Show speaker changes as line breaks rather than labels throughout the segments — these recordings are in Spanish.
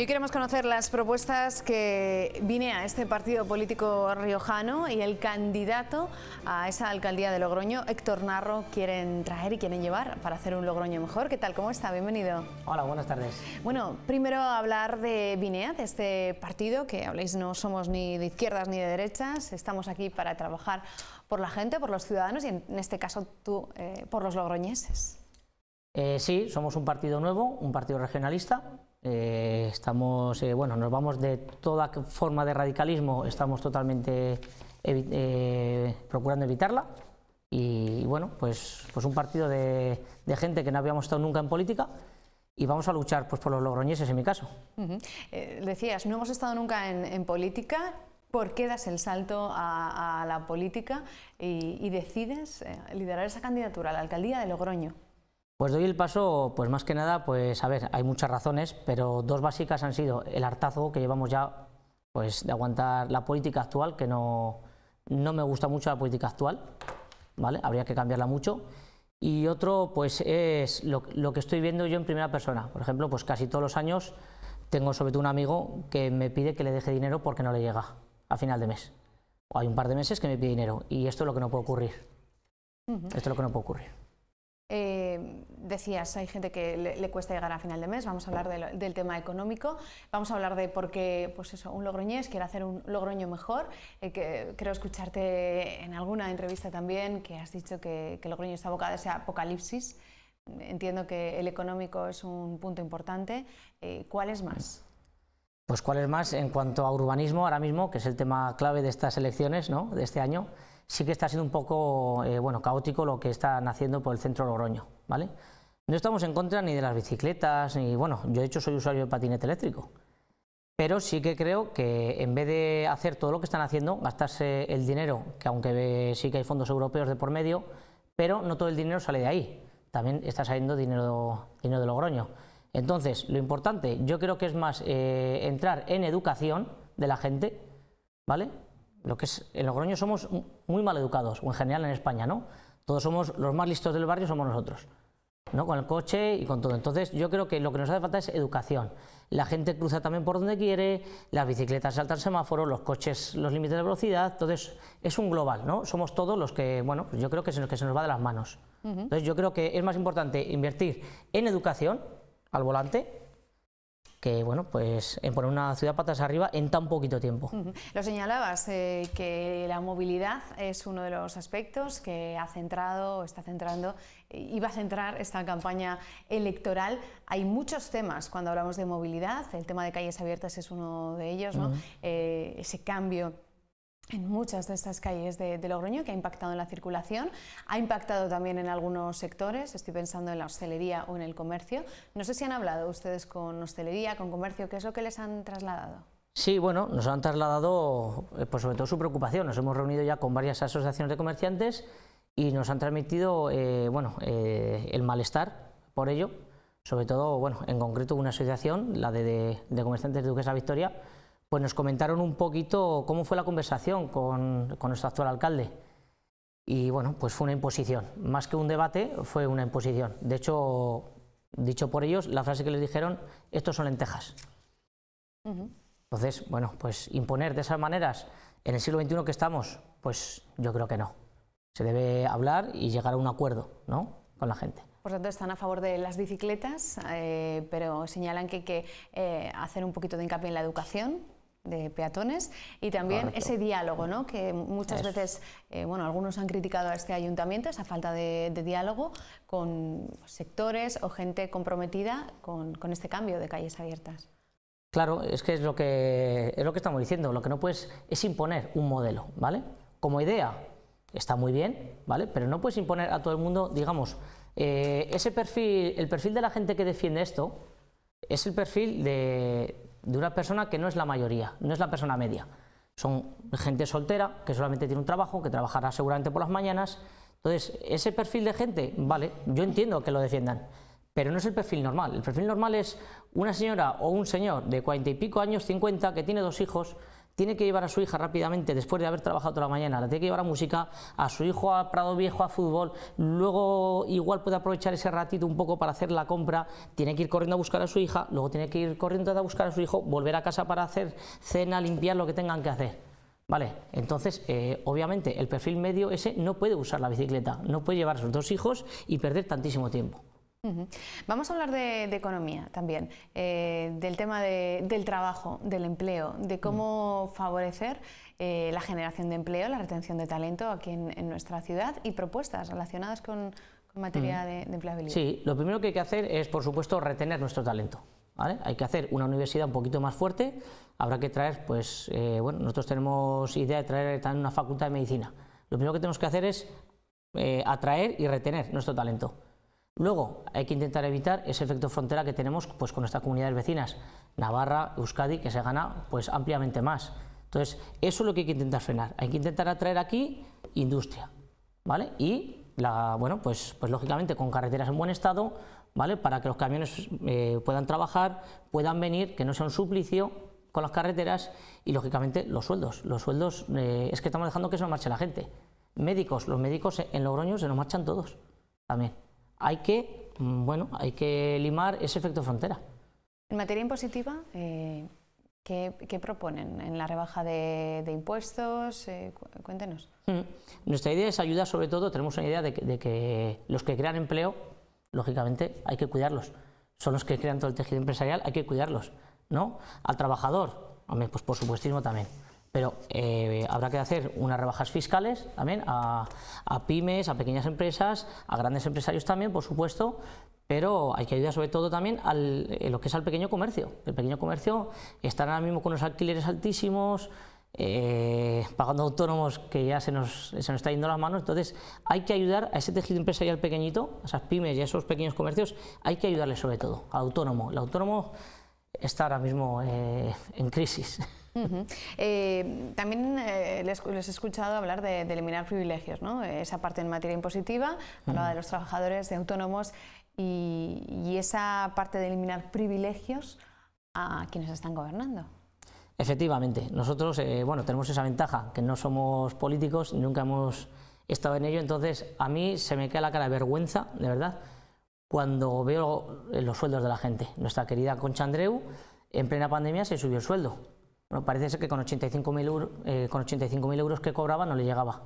Y hoy queremos conocer las propuestas que a este partido político riojano y el candidato a esa alcaldía de Logroño, Héctor Narro, quieren traer y quieren llevar para hacer un Logroño mejor. ¿Qué tal? ¿Cómo está? Bienvenido.
Hola, buenas tardes.
Bueno, primero hablar de Vinea, de este partido, que habléis no somos ni de izquierdas ni de derechas, estamos aquí para trabajar por la gente, por los ciudadanos y en este caso tú, eh, por los logroñeses.
Eh, sí, somos un partido nuevo, un partido regionalista, eh, estamos, eh, bueno, nos vamos de toda forma de radicalismo, estamos totalmente eh, procurando evitarla. Y, bueno, pues, pues un partido de, gente que no habíamos estado nunca en política y vamos a luchar pues, por los logroñeses en mi caso.
decías, no hemos estado nunca en, política. ¿Por qué das el salto a, la política y, decides liderar esa candidatura a la alcaldía de Logroño?
Pues doy el paso, pues más que nada, pues a ver, hay muchas razones, pero dos básicas han sido el hartazgo que llevamos ya, pues, de aguantar la política actual, que no, no me gusta mucho la política actual, ¿vale? Habría que cambiarla mucho. Y otro, pues es lo, que estoy viendo yo en primera persona. Por ejemplo, pues casi todos los años tengo sobre todo un amigo que me pide que le deje dinero porque no le llega a final de mes. O hay un par de meses que me pide dinero y esto es lo que no puede ocurrir. Esto es lo que no puede ocurrir.
Em, decías, hay gente que le, cuesta llegar a final de mes, vamos a hablar del tema económico, vamos a hablar de por qué pues eso, un logroñés quiere hacer un logroño mejor. Eh, creo escucharte en alguna entrevista también que has dicho que, que Logroño está abocado a ese apocalipsis. Entiendo que el económico es un punto importante. Eh, ¿Cuál es más?
Pues cuál es más en cuanto a urbanismo ahora mismo, que es el tema clave de estas elecciones, ¿no? de este año sí que está siendo un poco eh, bueno, caótico lo que están haciendo por el centro de Logroño. ¿vale? No estamos en contra ni de las bicicletas, ni bueno, yo de hecho soy usuario de patinete eléctrico, pero sí que creo que en vez de hacer todo lo que están haciendo, gastarse el dinero, que aunque sí que hay fondos europeos de por medio, pero no todo el dinero sale de ahí, también está saliendo dinero, dinero de Logroño. Entonces, lo importante, yo creo que es más eh, entrar en educación de la gente, ¿vale? lo que es, en Logroño somos muy mal educados, o en general en España, ¿no? Todos somos los más listos del barrio, somos nosotros, ¿no? Con el coche y con todo. Entonces, yo creo que lo que nos hace falta es educación. La gente cruza también por donde quiere, las bicicletas saltan semáforos, los coches los límites de velocidad. Entonces, es un global, ¿no? Somos todos los que, bueno, pues yo creo que se, que se nos va de las manos. Entonces, yo creo que es más importante invertir en educación al volante que bueno, pues en poner una ciudad patas arriba en tan poquito tiempo.
Lo señalabas, eh, que la movilidad es uno de los aspectos que ha centrado, está centrando, y va a centrar esta campaña electoral. Hay muchos temas cuando hablamos de movilidad, el tema de calles abiertas es uno de ellos, ¿no? Eh, ese cambio en muchas de estas calles de, Logroño que ha impactado en la circulación, ha impactado también en algunos sectores, estoy pensando en la hostelería o en el comercio. No sé si han hablado ustedes con hostelería, con comercio, ¿qué es lo que les han trasladado?
Sí, bueno, nos han trasladado eh, pues sobre todo su preocupación. Nos hemos reunido ya con varias asociaciones de comerciantes y nos han transmitido eh, bueno, eh, el malestar por ello, sobre todo, bueno, en concreto una asociación, la de, de comerciantes de Duquesa Victoria, pues nos comentaron un poquito cómo fue la conversación con, nuestro actual alcalde. Y bueno, pues fue una imposición. Más que un debate, fue una imposición. De hecho, dicho por ellos, la frase que les dijeron, estos son lentejas. Entonces, bueno, pues imponer de esas maneras en el siglo XXI que estamos, pues yo creo que no. Se debe hablar y llegar a un acuerdo ¿no? con la gente.
Por tanto, están a favor de las bicicletas, eh, pero señalan que hay que eh, hacer un poquito de hincapié en la educación, de peatones y también ese diálogo, ¿no? que muchas veces, eh, bueno, algunos han criticado a este ayuntamiento, esa falta de, diálogo con sectores o gente comprometida con, este cambio de calles abiertas.
Claro, es que es lo que es lo que estamos diciendo, lo que no puedes es imponer un modelo, ¿vale? Como idea está muy bien, ¿vale? Pero no puedes imponer a todo el mundo, digamos, eh, ese perfil, el perfil de la gente que defiende esto es el perfil de de una persona que no es la mayoría, no es la persona media. Son gente soltera que solamente tiene un trabajo, que trabajará seguramente por las mañanas. Entonces, ese perfil de gente, vale, yo entiendo que lo defiendan, pero no es el perfil normal. El perfil normal es una señora o un señor de cuarenta y pico años, cincuenta, que tiene dos hijos, tiene que llevar a su hija rápidamente, después de haber trabajado toda la mañana, la tiene que llevar a música, a su hijo a Prado Viejo, a fútbol, luego igual puede aprovechar ese ratito un poco para hacer la compra, tiene que ir corriendo a buscar a su hija, luego tiene que ir corriendo a buscar a su hijo, volver a casa para hacer cena, limpiar lo que tengan que hacer. Vale, entonces, eh, obviamente, el perfil medio ese no puede usar la bicicleta, no puede llevar a sus dos hijos y perder tantísimo tiempo.
Vamos a hablar de, economía también, eh, del tema del trabajo, del empleo, de cómo mm. favorecer eh, la generación de empleo, la retención de talento aquí en, nuestra ciudad y propuestas relacionadas con, materia mm. de, empleabilidad. Sí,
lo primero que hay que hacer es, por supuesto, retener nuestro talento. Hay que hacer una universidad un poquito más fuerte. Habrá que traer, pues, eh, bueno, nosotros tenemos idea de traer también una facultad de medicina. Lo primero que tenemos que hacer es atraer y retener nuestro talento. Luego, hay que intentar evitar ese efecto frontera que tenemos pues, con nuestras comunidades vecinas, Navarra, Euskadi, que se gana pues, ampliamente más. Entonces, eso es lo que hay que intentar frenar. Hay que intentar atraer aquí industria, ¿vale? Y, la, bueno, pues, pues lógicamente con carreteras en buen estado, ¿vale? Para que los camiones eh, puedan trabajar, puedan venir, que no sea un suplicio con las carreteras y, lógicamente, los sueldos. Los sueldos eh, es que estamos dejando que se nos marche la gente. Médicos, los médicos en Logroño se nos marchan todos también hay que, mm, bueno, hay que limar ese efecto frontera.
En materia impositiva, eh, ¿qué, proponen en la rebaja de, impuestos? Eh, cuéntenos.
Mm. Nuestra idea es ayudar, sobre todo, tenemos una idea de que, los que crean empleo, lógicamente, hay que cuidarlos. Son los que crean todo el tejido empresarial, hay que cuidarlos, ¿no? Al trabajador, pues por supuestísimo también pero eh, habrá que hacer unas rebajas fiscales también a, pymes, a pequeñas empresas, a grandes empresarios también, por supuesto, pero hay que ayudar sobre todo también a eh, lo que es al pequeño comercio. El pequeño comercio está ahora mismo con unos alquileres altísimos, eh, pagando autónomos que ya se nos, se está yendo las manos, entonces hay que ayudar a ese tejido empresarial pequeñito, a esas pymes y a esos pequeños comercios, hay que ayudarle sobre todo, al autónomo. El autónomo está ahora mismo en crisis.
Eh, también eh, les, he escuchado hablar de, eliminar privilegios, ¿no? Eh, esa parte en materia impositiva, hablaba de los trabajadores, de autónomos, y, esa parte de eliminar privilegios a quienes están gobernando.
Efectivamente, nosotros bueno, tenemos esa ventaja, que no somos políticos, nunca hemos estado en ello, entonces a mí se me queda la cara de vergüenza, de verdad, cuando veo los sueldos de la gente. Nuestra querida Concha Andreu, en plena pandemia, se subió el sueldo parece ser que con 85.000 eh, euros, que cobraba no le llegaba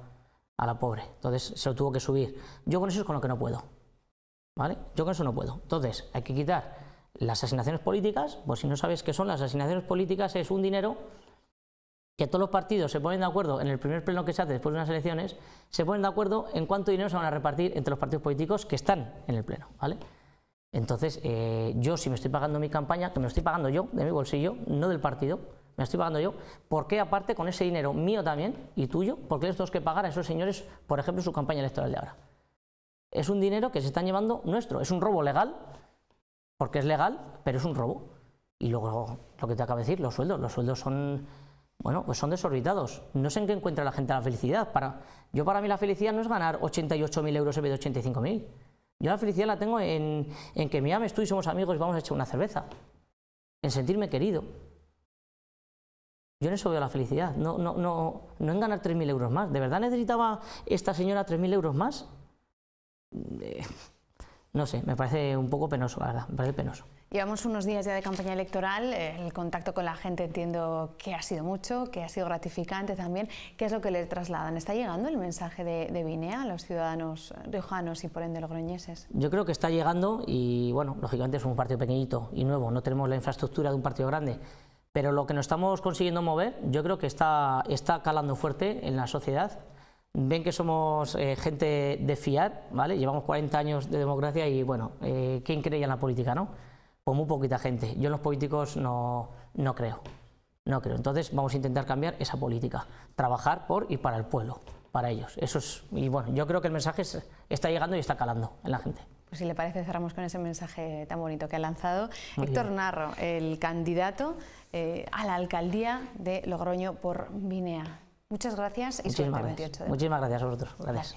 a la pobre. Entonces se lo tuvo que subir. Yo con eso es con lo que no puedo. ¿Vale? Yo con eso no puedo. Entonces hay que quitar las asignaciones políticas. Pues si no sabes qué son las asignaciones políticas, es un dinero que todos los partidos se ponen de acuerdo en el primer pleno que se hace después de unas elecciones, se ponen de acuerdo en cuánto dinero se van a repartir entre los partidos políticos que están en el pleno, ¿vale? Entonces, eh, yo si me estoy pagando mi campaña, que me lo estoy pagando yo, de mi bolsillo, no del partido, me estoy pagando yo, ¿por qué aparte con ese dinero mío también y tuyo, por qué les que pagar a esos señores, por ejemplo, su campaña electoral de ahora? Es un dinero que se están llevando nuestro, es un robo legal, porque es legal, pero es un robo. Y luego, lo que te acabo de decir, los sueldos, los sueldos son, bueno, pues son desorbitados. No sé en qué encuentra la gente la felicidad. Para, yo para mí la felicidad no es ganar 88.000 euros en vez de 85.000. Yo la felicidad la tengo en, en que me ames tú y somos amigos y vamos a echar una cerveza. En sentirme querido, yo en eso veo la felicidad, no, no, no, no en ganar 3.000 euros más. ¿De verdad necesitaba esta señora 3.000 euros más? Eh, no sé, me parece un poco penoso, la verdad, me parece penoso.
Llevamos unos días ya de campaña electoral, el contacto con la gente entiendo que ha sido mucho, que ha sido gratificante también. ¿Qué es lo que le trasladan? ¿Está llegando el mensaje de, de Vinea a los ciudadanos riojanos y por ende logroñeses?
Yo creo que está llegando y, bueno, lógicamente es un partido pequeñito y nuevo, no tenemos la infraestructura de un partido grande pero lo que nos estamos consiguiendo mover, yo creo que está, está calando fuerte en la sociedad. Ven que somos eh, gente de fiar, ¿vale? Llevamos 40 años de democracia y, bueno, eh, ¿quién creía en la política, no? Pues muy poquita gente. Yo en los políticos no, no creo. No creo. Entonces vamos a intentar cambiar esa política. Trabajar por y para el pueblo, para ellos. Eso es, y bueno, yo creo que el mensaje está llegando y está calando en la gente.
Pues si le parece, cerramos con ese mensaje tan bonito que ha lanzado Héctor Narro, el candidato eh, a la alcaldía de Logroño por Vinea. Muchas gracias y Muchísimas gracias. 28 Muchísimas
gracias a vosotros. gracias.